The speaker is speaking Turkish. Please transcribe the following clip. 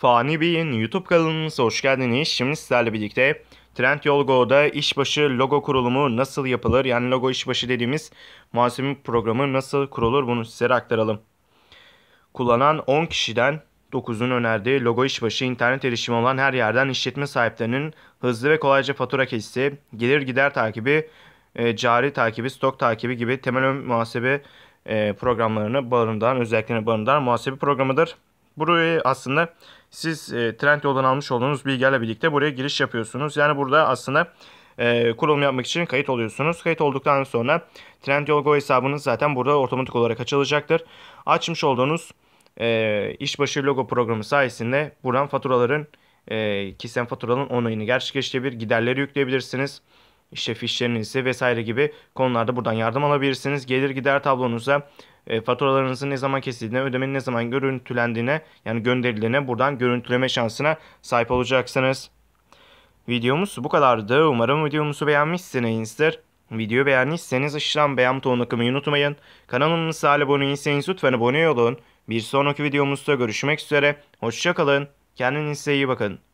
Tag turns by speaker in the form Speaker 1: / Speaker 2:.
Speaker 1: Fani Bey'in YouTube kanalımıza hoş geldiniz. Şimdi sizlerle birlikte Trendyol Yolgoda işbaşı logo kurulumu nasıl yapılır? Yani logo işbaşı dediğimiz muhasebe programı nasıl kurulur? Bunu sizlere aktaralım. Kullanan 10 kişiden 9'un önerdiği logo işbaşı internet erişimi olan her yerden işletme sahiplerinin hızlı ve kolayca fatura kesisi, gelir gider takibi, e, cari takibi, stok takibi gibi temel muhasebe e, programlarını barındıran, özelliklerini barındıran muhasebe programıdır. Burayı aslında siz e, Trendyol'dan almış olduğunuz bilgilerle birlikte buraya giriş yapıyorsunuz. Yani burada aslında e, kurulum yapmak için kayıt oluyorsunuz. Kayıt olduktan sonra Trendyol Go hesabınız zaten burada otomatik olarak açılacaktır. Açmış olduğunuz e, işbaşı logo programı sayesinde buradan faturaların e, kişisel faturanın onayını gerçekleştirebilir, giderleri yükleyebilirsiniz işte fişlerinizi vesaire gibi konularda buradan yardım alabilirsiniz. Gelir gider tablonuza e, faturalarınızın ne zaman kesildiğine, ödemenin ne zaman görüntülendiğine yani gönderildiğine buradan görüntüleme şansına sahip olacaksınız. Videomuz bu kadardı. Umarım videomuzu beğenmişsinizdir. Videoyu beğendiyseniz aşağıdan beğen butonuna kımayı unutmayın. Kanalımıza abone değilseniz lütfen abone olun. Bir sonraki videomuzda görüşmek üzere. Hoşçakalın. Kendinize iyi bakın.